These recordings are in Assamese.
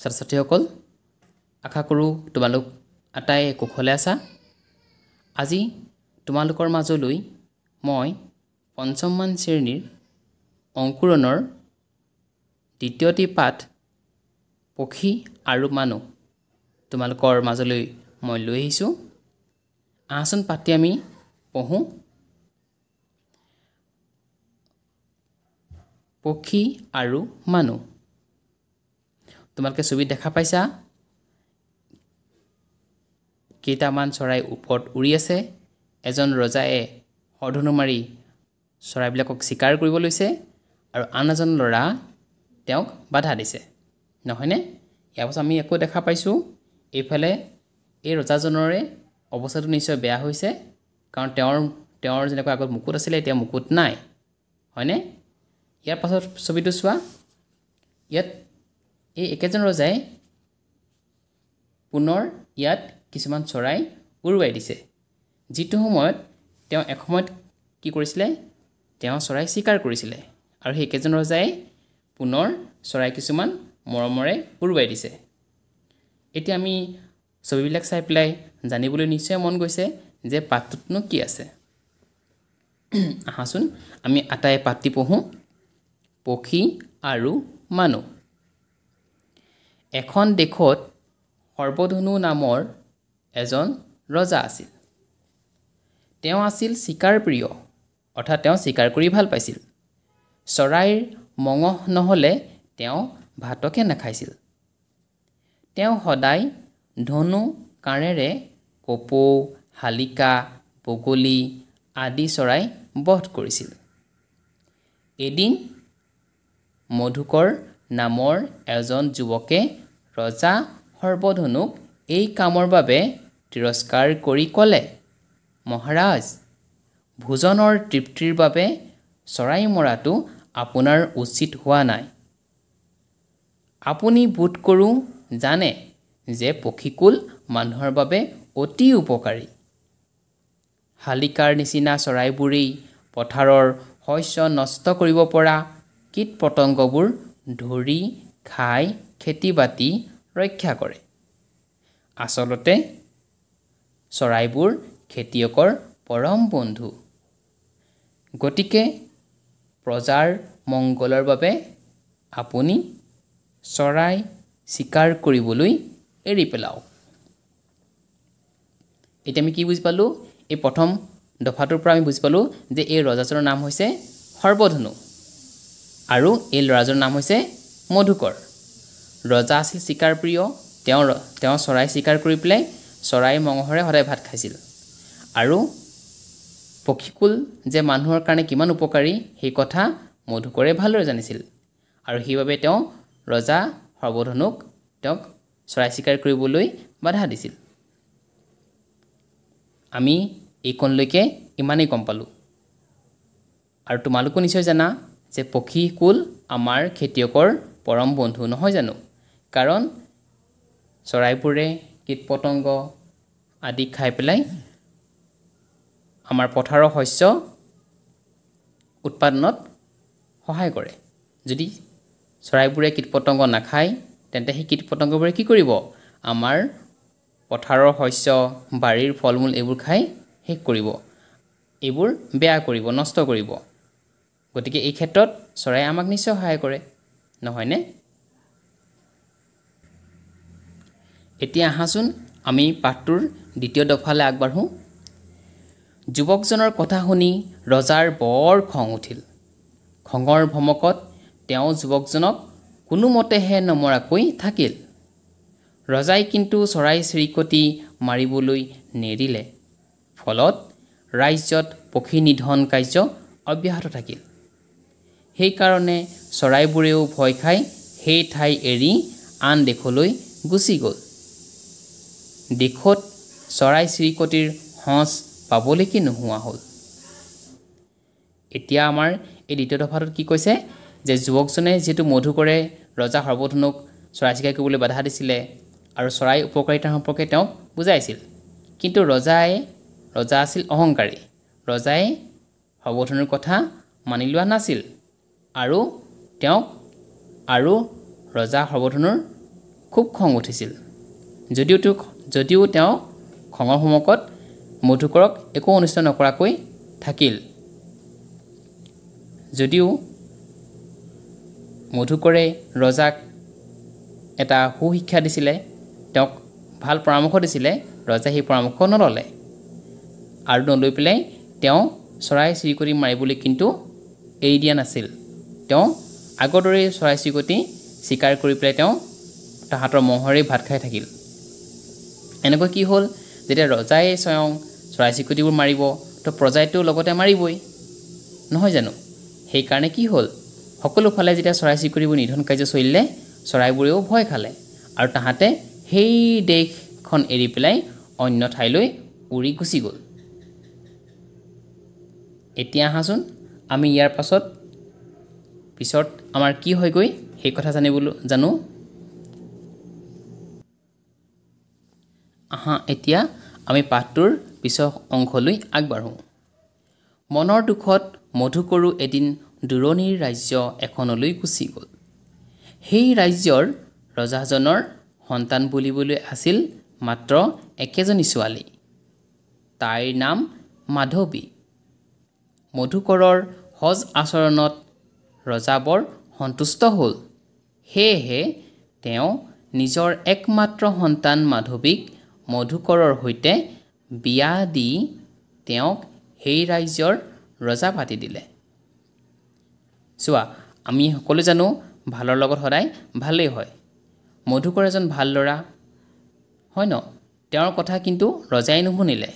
ছাত্ৰ ছাত্ৰীসকল আশা কৰোঁ তোমালোক আটাই কুশলে আছা আজি তোমালোকৰ মাজলৈ মই পঞ্চমমান শ্ৰেণীৰ অংকুৰণৰ দ্বিতীয়টি পাঠ পক্ষী আৰু মানুহ তোমালোকৰ মাজলৈ মই লৈ আহিছোঁ আহাচোন পাতি আমি পঢ়োঁ পক্ষী আৰু মানুহ তোমালোকে ছবিত দেখা পাইছা কেইটামান চৰাই ওপৰত উৰি আছে এজন ৰজায়ে হৰধনু মাৰি চৰাইবিলাকক চিকাৰ কৰিব লৈছে আৰু আন এজন ল'ৰা তেওঁক বাধা দিছে নহয়নে ইয়াৰ পাছত আমি একো দেখা পাইছোঁ এইফালে এই ৰজাজনৰে অৱস্থাটো নিশ্চয় বেয়া হৈছে কাৰণ তেওঁৰ তেওঁৰ যেনেকুৱা আগত মুকুত আছিলে এতিয়া মুকুত নাই হয়নে ইয়াৰ পাছত ছবিটো চোৱা ইয়াত এই একেজন ৰজাই পুনৰ ইয়াত কিছুমান চৰাই উৰুৱাই দিছে যিটো সময়ত তেওঁ এসময়ত কি কৰিছিলে তেওঁ চৰাই স্বীকাৰ কৰিছিলে আৰু সেইকেইজন ৰজাই পুনৰ চৰাই কিছুমান মৰমৰে উৰুৱাই দিছে এতিয়া আমি ছবিবিলাক চাই পেলাই জানিবলৈ নিশ্চয় মন গৈছে যে পাতটোতনো কি আছে আহাচোন আমি আটাই পাতি পঢ়োঁ পক্ষী আৰু মানুহ এখন দেশত সৰ্বধনু নামৰ এজন ৰজা আছিল তেওঁ আছিল চিকাৰ প্ৰিয় অৰ্থাৎ তেওঁ চিকাৰ কৰি ভাল পাইছিল চৰাইৰ মঙহ নহ'লে তেওঁ ভাতকে নাখাইছিল তেওঁ সদায় ধনু কাঁড়েৰে কপৌ শালিকা বগলী আদি চৰাই বধ কৰিছিল এদিন মধুকৰ নামৰ এজন যুৱকে ৰজা সৰ্বধনুক এই কামৰ বাবে তিৰস্কাৰ কৰি ক'লে মহাৰাজ ভোজনৰ তৃপ্তিৰ বাবে চৰাই মৰাটো আপোনাৰ উচিত হোৱা নাই আপুনি বোধ কৰোঁ জানে যে পক্ষীকুল মানুহৰ বাবে অতি উপকাৰী শালিকাৰ নিচিনা চৰাইবোৰেই পথাৰৰ শস্য নষ্ট কৰিব পৰা কীট পতংগবোৰ ধৰি খাই খেতি বাতি ৰক্ষা কৰে আচলতে চৰাইবোৰ খেতিয়কৰ পৰম বন্ধু গতিকে প্ৰজাৰ মংগলৰ বাবে আপুনি চৰাই চিকাৰ কৰিবলৈ এৰি পেলাওক এতিয়া আমি কি বুজি পালোঁ এই প্ৰথম দফাটোৰ পৰা আমি বুজি পালোঁ যে এই ৰজাজনৰ নাম হৈছে সৰ্বধনু আৰু এই ল'ৰাজনৰ নাম হৈছে মধুকৰ ৰজা আছিল চিকাৰ প্ৰিয় তেওঁ তেওঁ চৰাই চিকাৰ কৰি পেলাই চৰাই মঙহৰে সদায় ভাত খাইছিল আৰু পক্ষীকুল যে মানুহৰ কাৰণে কিমান উপকাৰী সেই কথা মধুকৰে ভালদৰে জানিছিল আৰু সেইবাবে তেওঁ ৰজা সৰ্বধনুক তেওঁক চৰাই চিকাৰ কৰিবলৈ বাধা দিছিল আমি এইকণলৈকে ইমানেই গম পালোঁ আৰু তোমালোকো নিশ্চয় জানা যে পক্ষী কুল আমাৰ খেতিয়কৰ পৰম বন্ধু নহয় জানো কাৰণ চৰাইবোৰে কীট পতংগ আদি খাই পেলাই আমাৰ পথাৰৰ শস্য উৎপাদনত সহায় কৰে যদি চৰাইবোৰে কীট পতংগ নাখায় তেন্তে সেই কীট পতংগবোৰে কি কৰিব আমাৰ পথাৰৰ শস্য বাৰীৰ ফল মূল এইবোৰ খাই শেষ কৰিব এইবোৰ বেয়া কৰিব নষ্ট কৰিব গতিকে এই ক্ষেত্ৰত চৰাই আমাক নিশ্চয় সহায় কৰে নহয়নে এতিয়া আহাচোন আমি পাঠটোৰ দ্বিতীয় দফালৈ আগবাঢ়ো যুৱকজনৰ কথা শুনি ৰজাৰ বৰ খং উঠিল খঙৰ ভমকত তেওঁ যুৱকজনক কোনোমতেহে নমৰাকৈ থাকিল ৰজাই কিন্তু চৰাই চিৰিকটি মাৰিবলৈ নেৰিলে ফলত ৰাজ্যত পক্ষী নিধন কাৰ্য অব্যাহত থাকিল সেইকাৰণে চৰাইবোৰেও ভয় খাই সেই ঠাই এৰি আন দেশলৈ গুচি গ'ল দেশত চৰাই চিৰিকটিৰ সঁচ পাবলৈকে নোহোৱা হ'ল এতিয়া আমাৰ এই দ্বিতীয় দফাটোত কি কৈছে যে যুৱকজনে যিহেতু মধুকৰে ৰজা সৰ্বধনুক চৰাই চিকাৰ কৰিবলৈ বাধা দিছিলে আৰু চৰাই উপকাৰিতাৰ সম্পৰ্কে তেওঁক বুজাইছিল কিন্তু ৰজাই ৰজা আছিল অহংকাৰী ৰজাই সৰ্বধনুৰ কথা মানি লোৱা নাছিল আৰু তেওঁক আৰু ৰজা সৰ্বধনুৰ খুব খং উঠিছিল যদিও তেওঁ যদিও তেওঁ খঙৰ সমুখত মধুকৰক একো অনিষ্ট নকৰাকৈ থাকিল যদিও মধুকৰে ৰজাক এটা সু শিক্ষা দিছিলে তেওঁক ভাল পৰামৰ্শ দিছিলে ৰজাই সেই পৰামৰ্শ নল'লে আৰু নলৈ পেলাই তেওঁ চৰাই চিৰিকটি মাৰিবলৈ কিন্তু এৰি দিয়া নাছিল তেওঁ আগৰ দৰেই চৰাই চিৰিকটি চিকাৰ কৰি পেলাই তেওঁ তাহাঁতৰ মহৰেই ভাত খাই থাকিল এনেকৈ কি হ'ল যেতিয়া ৰজাই স্বয়ং চৰাই চিৰিকটিবোৰ মাৰিব তো প্ৰজাইটো লগতে মাৰিবই নহয় জানো সেইকাৰণে কি হ'ল সকলোফালে যেতিয়া চৰাই চিৰিকটিবোৰ নিধন কাৰ্য চলিলে চৰাইবোৰেও ভয় খালে আৰু তাহাঁতে সেই দেশখন এৰি পেলাই অন্য ঠাইলৈ উৰি গুচি গ'ল এতিয়া আহাচোন আমি ইয়াৰ পাছত পিছত আমাৰ কি হয়গৈ সেই কথা জানিবলৈ জানো আহা এতিয়া আমি পাঠটোৰ পিছৰ অংশলৈ আগবাঢ়ো মনৰ দুখত মধুকৰো এদিন দূৰণিৰ ৰাজ্য এখনলৈ গুচি গ'ল সেই ৰাজ্যৰ ৰজাজনৰ সন্তান বুলিবলৈ আছিল মাত্ৰ একেজনী ছোৱালী তাইৰ নাম মাধৱী মধুকৰৰ সজ আচৰণত ৰজা বৰ সন্তুষ্ট হ'ল সেয়েহে তেওঁ নিজৰ একমাত্ৰ সন্তান মাধৱীক মধুকৰৰ সৈতে বিয়া দি তেওঁক সেই ৰাজ্যৰ ৰজা পাতি দিলে চোৱা আমি সকলো জানো ভালৰ লগত সদায় ভালেই হয় মধুকৰ এজন ভাল ল'ৰা হয় ন তেওঁৰ কথা কিন্তু ৰজাই নুশুনিলে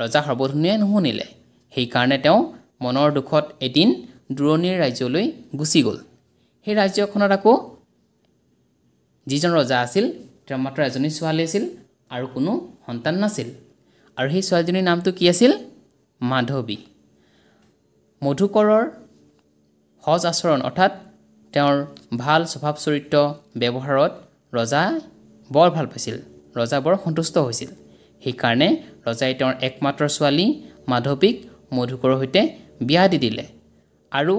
ৰজা সৰ্বধুনীয়াই নুশুনিলে সেইকাৰণে তেওঁ মনৰ দুখত এদিন দূৰণিৰ ৰাজ্যলৈ গুচি গ'ল সেই ৰাজ্যখনত আকৌ যিজন ৰজা আছিল তেওঁ মাত্ৰ এজনী ছোৱালী আছিল আৰু কোনো সন্তান নাছিল আৰু সেই ছোৱালীজনীৰ নামটো কি আছিল মাধৱী মধুকৰৰ সজ আচৰণ অৰ্থাৎ তেওঁৰ ভাল স্বভাৱ চৰিত্ৰ ব্যৱহাৰত ৰজা বৰ ভাল পাইছিল ৰজা বৰ সন্তুষ্ট হৈছিল সেইকাৰণে ৰজাই তেওঁৰ একমাত্ৰ ছোৱালী মাধৱীক মধুকৰৰ সৈতে বিয়া দি দিলে আৰু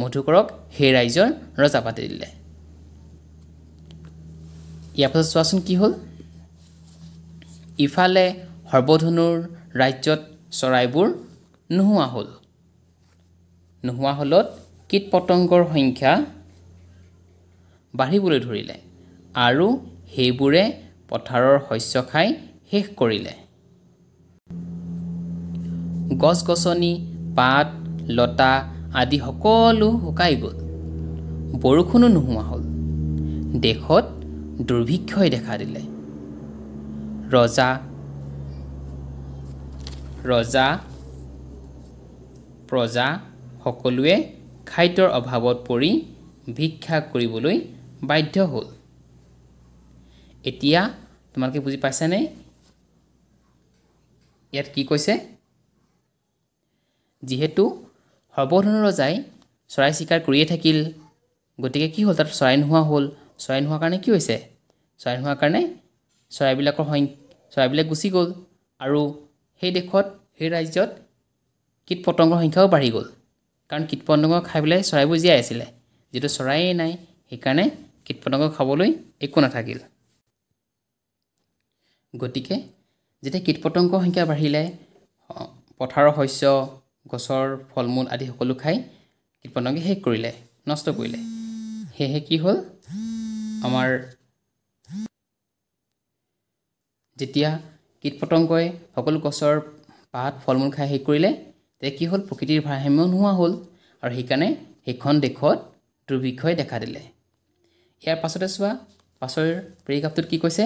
মধুকৰক সেই ৰাইজৰ ৰজা পাতি দিলে ইয়াৰ পাছত চোৱাচোন কি হ'ল ইফালে সৰ্বধনুৰ ৰাজ্যত চৰাইবোৰ নোহোৱা হ'ল নোহোৱা হ'লত কীট পতংগৰ সংখ্যা বাঢ়িবলৈ ধৰিলে আৰু সেইবোৰে পথাৰৰ শস্য খাই শেষ কৰিলে গছ গছনি পাত লতা আদি সকলো শুকাই গ'ল বৰষুণো নোহোৱা হ'ল দেশত দুৰ্ভিক্ষই দেখা দিলে ৰজা ৰজা প্ৰজা সকলোৱে খাদ্যৰ অভাৱত পৰি ভিক্ষা কৰিবলৈ বাধ্য হ'ল এতিয়া তোমালোকে বুজি পাইছানে ইয়াত কি কৈছে যিহেতু সৰ্বধনু ৰজাই চৰাই চিকাৰ কৰিয়ে থাকিল গতিকে কি হ'ল তাত চৰাই নোহোৱা হ'ল চৰাই নোহোৱাৰ কাৰণে কি হৈছে চৰাই নোহোৱাৰ কাৰণে চৰাইবিলাকৰ সং চৰাইবিলাক গুচি গ'ল আৰু সেই দেশত সেই ৰাজ্যত কীট পতংগৰ সংখ্যাও বাঢ়ি গ'ল কাৰণ কীট পতংগ খাই পেলাই চৰাইবোৰ জীয়াই আছিলে যিহেতু চৰায়ে নাই সেইকাৰণে কীট পতংগ খাবলৈ একো নাথাকিল গতিকে যেতিয়া কীট পতংগৰ সংখ্যা বাঢ়িলে পথাৰৰ শস্য গছৰ ফল মূল আদি সকলো খাই কীট পতংগে শেষ কৰিলে নষ্ট কৰিলে সেয়েহে কি হ'ল আমাৰ যেতিয়া কীট পতংগই সকলো গছৰ পাত ফল মূল খাই শেষ কৰিলে তেতিয়া কি হ'ল প্ৰকৃতিৰ ভাৰসাম্য নোহোৱা হ'ল আৰু সেইকাৰণে সেইখন দেশত দুৰ্ভিক্ষই দেখা দিলে ইয়াৰ পাছতে চোৱা পাছৰ পেৰিকাপটোত কি কৈছে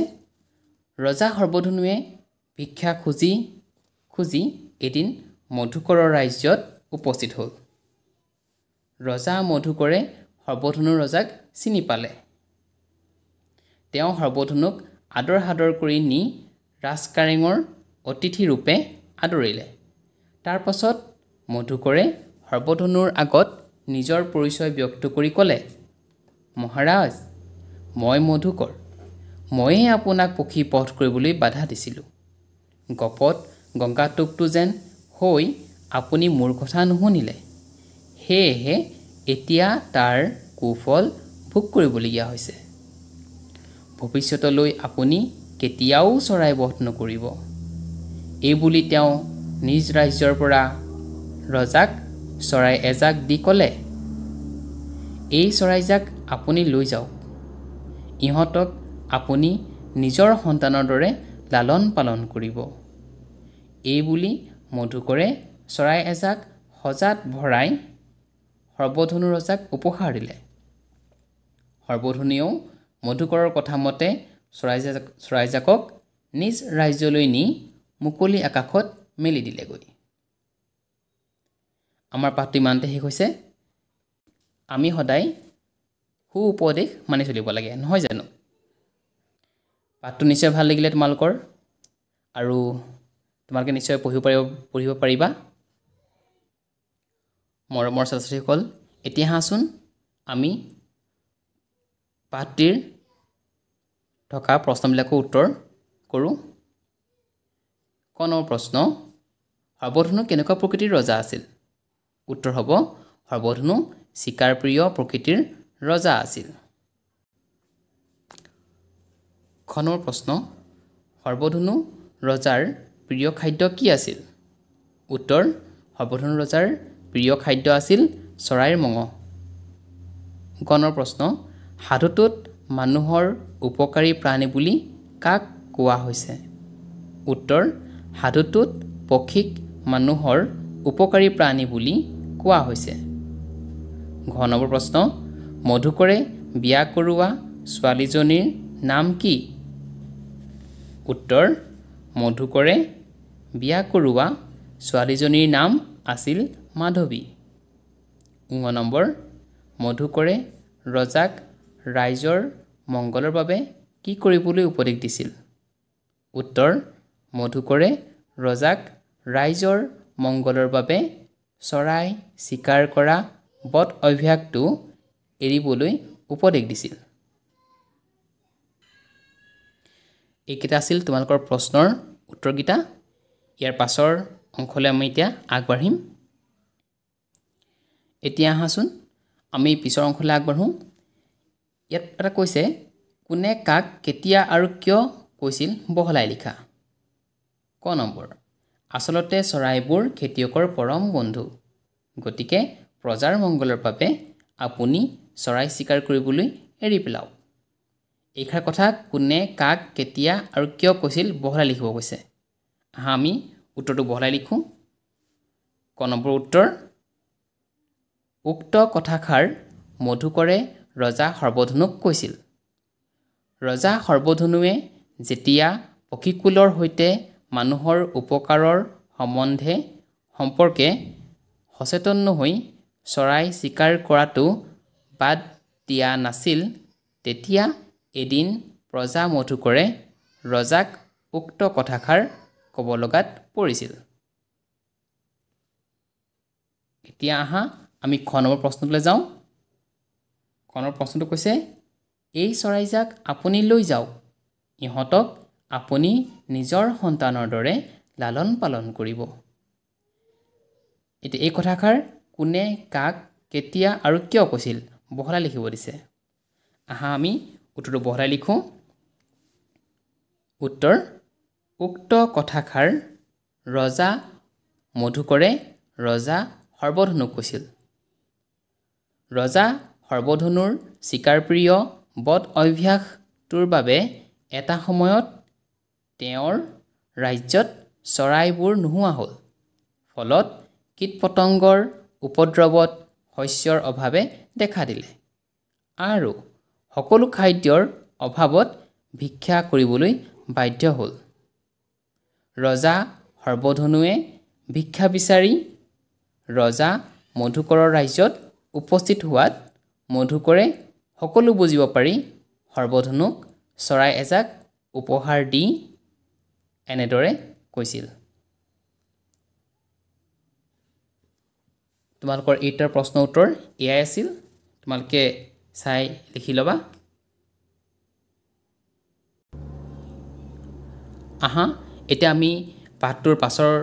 ৰজা সৰ্বধনুৱে ভিক্ষা খুজি খুজি এদিন মধুকৰৰ ৰাজ্যত উপস্থিত হ'ল ৰজা মধুকৰে সৰ্বধনু ৰজাক চিনি পালে তেওঁ সৰ্বধনুক আদৰ সাদৰ কৰি নি ৰাজকাৰেঙৰ অতিথিৰূপে আদৰিলে তাৰ পাছত মধুকৰে সৰ্বধনুৰ আগত নিজৰ পৰিচয় ব্যক্ত কৰি ক'লে মহাৰাজ মই মধুকৰ ময়ে আপোনাক পক্ষী পথ কৰিবলৈ বাধা দিছিলোঁ গপত গংগাটোকটো যেন হৈ আপুনি মোৰ কথা নুশুনিলে সেয়েহে এতিয়া তাৰ কুফল ভোগ কৰিবলগীয়া হৈছে ভৱিষ্যতলৈ আপুনি কেতিয়াও চৰাই বধ নকৰিব এইবুলি তেওঁ নিজ ৰাজ্যৰ পৰা ৰজাক চৰাই এজাক দি ক'লে এই চৰাইজাক আপুনি লৈ যাওক ইহঁতক আপুনি নিজৰ সন্তানৰ দৰে লালন পালন কৰিব এইবুলি মধুকৰে চৰাই এজাক সজাত ভৰাই সৰ্বধনু ৰজাক উপহাৰ দিলে সৰ্বধনীয়েও মধুকৰৰ কথা মতে চৰাইজাক চৰাইজাকক নিজ ৰাজ্যলৈ নি মুকলি আকাশত মেলি দিলেগৈ আমাৰ পাঠটো ইমানতে শেষ হৈছে আমি সদায় সু উপদেশ মানি চলিব লাগে নহয় জানো পাঠটো নিশ্চয় ভাল লাগিলে তোমালোকৰ আৰু তোমালোকে নিশ্চয় পঢ়িব পাৰিব পঢ়িব পাৰিবা মৰমৰ ছাত্ৰ ছাত্ৰীসকল এতিয়া হাঁচোন আমি পাঠটিৰ থকা প্ৰশ্নবিলাকো উত্তৰ কৰোঁ ক নম্বৰ প্ৰশ্ন সৰ্বধনু কেনেকুৱা প্ৰকৃতিৰ ৰজা আছিল উত্তৰ হ'ব সৰ্বধনু চিকাৰপ্ৰিয় প্ৰকৃতিৰ ৰজা আছিল খনৰ প্ৰশ্ন সৰ্বধনু ৰজাৰ প্ৰিয় খাদ্য কি আছিল উত্তৰ সৰ্বধন ৰজাৰ প্ৰিয় খাদ্য আছিল চৰাইৰ মঙহ গণৰ প্ৰশ্ন সাধুটোত মানুহৰ উপকাৰী প্ৰাণী বুলি কাক কোৱা হৈছে উত্তৰ সাধুটোত পক্ষীক মানুহৰ উপকাৰী প্ৰাণী বুলি কোৱা হৈছে ঘ নম্বৰ প্ৰশ্ন মধুকৰে বিয়া কৰোৱা ছোৱালীজনীৰ নাম কি উত্তৰ মধুকৰে বিয়া কৰোৱা ছোৱালীজনীৰ নাম আছিল মাধৱী ঊন নম্বৰ মধুকৰে ৰজাক ৰাইজৰ মংগলৰ বাবে কি কৰিবলৈ উপদেশ দিছিল উত্তৰ মধুকৰে ৰজাক ৰাইজৰ মংগলৰ বাবে চৰাই চিকাৰ কৰা বধ অভ্যাসটো এৰিবলৈ উপদেশ দিছিল এইকেইটা আছিল তোমালোকৰ প্ৰশ্নৰ উত্তৰকেইটা ইয়াৰ পাছৰ অংশলৈ আমি এতিয়া আগবাঢ়িম এতিয়া আহাচোন আমি পিছৰ অংশলৈ আগবাঢ়োঁ ইয়াত এটা কৈছে কোনে কাক কেতিয়া আৰু কিয় কৈছিল বহলাই লিখা ক নম্বৰ আচলতে চৰাইবোৰ খেতিয়কৰ পৰম বন্ধু গতিকে প্ৰজাৰ মংগলৰ বাবে আপুনি চৰাই চিকাৰ কৰিবলৈ এৰি পেলাওক এইষাৰ কথা কোনে কাক কেতিয়া আৰু কিয় কৈছিল বহলাই লিখিব কৈছে হা আমি উত্তৰটো বহলাই লিখোঁ ক নম্বৰ উত্তৰ উক্ত কথাষাৰ মধুকৰে ৰজা সৰ্বধনুক কৈছিল ৰজা সৰ্বধনুৱে যেতিয়া পক্ষীকুলৰ সৈতে মানুহৰ উপকাৰৰ সম্বন্ধে সম্পৰ্কে সচেতন নহৈ চৰাই চিকাৰ কৰাটো বাদ দিয়া নাছিল তেতিয়া এদিন প্ৰজা মধুকৰে ৰজাক উক্ত কথাষাৰ ক'ব লগাত পৰিছিল এতিয়া আহা আমি খ নম্বৰ প্ৰশ্নটোলৈ যাওঁ খ নম্বৰ প্ৰশ্নটো কৈছে এই চৰাইজাক আপুনি লৈ যাওক ইহঁতক আপুনি নিজৰ সন্তানৰ দৰে লালন পালন কৰিব এতিয়া এই কথাষাৰ কোনে কাক কেতিয়া আৰু কিয় কৈছিল বহলাই লিখিব দিছে আহা আমি উত্তৰটো বহলাই লিখোঁ উত্তৰ উক্ত কথাষাৰ ৰজা মধুকৰে ৰজা সৰ্বধনুক কৈছিল ৰজা সৰ্বধনুৰ চিকাৰপ্ৰিয় বধ অভ্যাসটোৰ বাবে এটা সময়ত তেওঁৰ ৰাজ্যত চৰাইবোৰ নোহোৱা হ'ল ফলত কীট পতংগৰ উপদ্ৰৱত শস্যৰ অভাৱে দেখা দিলে আৰু সকলো খাদ্যৰ অভাৱত ভিক্ষা কৰিবলৈ বাধ্য হ'ল ৰজা সৰ্বধনুৱে ভিক্ষা বিচাৰি ৰজা মধুকৰৰ ৰাজ্যত উপস্থিত হোৱাত মধুকৰে সকলো বুজিব পাৰি সৰ্বধনুক চৰাই এজাক উপহাৰ দি এনেদৰে কৈছিল তোমালোকৰ এইটাৰ প্ৰশ্ন উত্তৰ এয়াই আছিল তোমালোকে চাই লিখি ল'বা আহা এতিয়া আমি পাঠটোৰ পাছৰ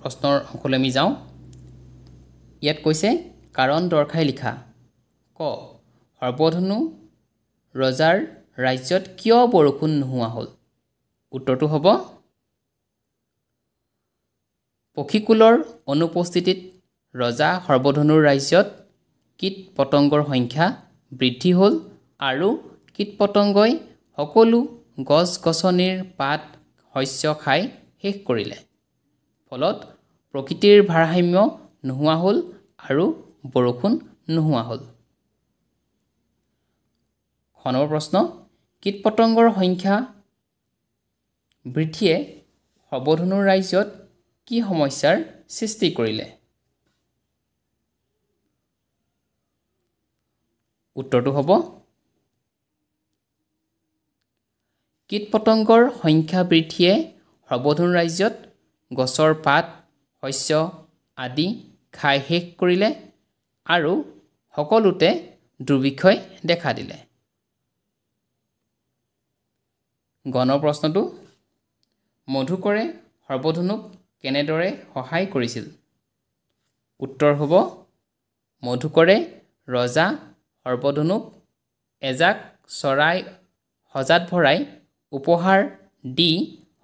প্ৰশ্নৰ অংশলৈ আমি যাওঁ ইয়াত কৈছে কাৰণ দৰ্শাই লিখা ক সৰ্বধনু ৰজাৰ ৰাজ্যত কিয় বৰষুণ নোহোৱা হ'ল উত্তৰটো হ'ব পক্ষীকুলৰ অনুপস্থিতিত ৰজা সৰ্বধনুৰ ৰাজ্যত কীট পতংগৰ সংখ্যা বৃদ্ধি হ'ল আৰু কীট পতংগই সকলো গছ গছনিৰ পাত শস্য খাই শেষ কৰিলে ফলত প্ৰকৃতিৰ ভাৰসাম্য নোহোৱা হ'ল আৰু বৰষুণ নোহোৱা হ'ল খনৰ প্ৰশ্ন কীট পতংগৰ সংখ্যা বৃদ্ধিয়ে সৰ্বধনুৰ ৰাজ্যত কি সমস্যাৰ সৃষ্টি কৰিলে উত্তৰটো হ'ব কীট পতংগৰ সংখ্যা বৃদ্ধিয়ে সৰ্বধন ৰাজ্যত গছৰ পাত শস্য আদি খাই শেষ কৰিলে আৰু সকলোতে দুৰ্ভিক্ষয় দেখা দিলে গণৰ প্ৰশ্নটো মধুকৰে সৰ্বধনুক কেনেদৰে সহায় কৰিছিল উত্তৰ হ'ব মধুকৰে ৰজা সৰ্বধনুক এজাক চৰাই সজাত ভৰাই উপহাৰ দি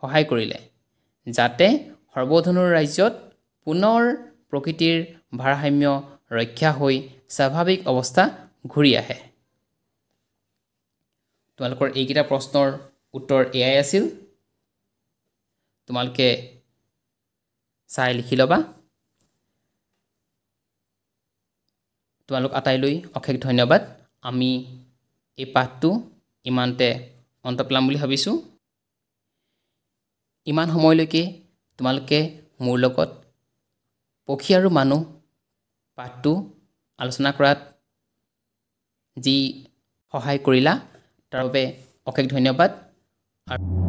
সহায় কৰিলে যাতে সৰ্বধনুৰ ৰাজ্যত পুনৰ প্ৰকৃতিৰ ভাৰসাম্য ৰক্ষা হৈ স্বাভাৱিক অৱস্থা ঘূৰি আহে তোমালোকৰ এইকেইটা প্ৰশ্নৰ উত্তৰ এয়াই আছিল তোমালোকে চাই লিখি ল'বা তোমালোক আটাইলৈ অশেষ ধন্যবাদ আমি এই পাঠটো ইমানতে অন্ত পেলাম বুলি ভাবিছোঁ ইমান সময়লৈকে তোমালোকে মোৰ লগত পক্ষী আৰু মানুহ পাঠটো আলোচনা কৰাত যি সহায় কৰিলা তাৰ বাবে অশেষ ধন্যবাদ আৰু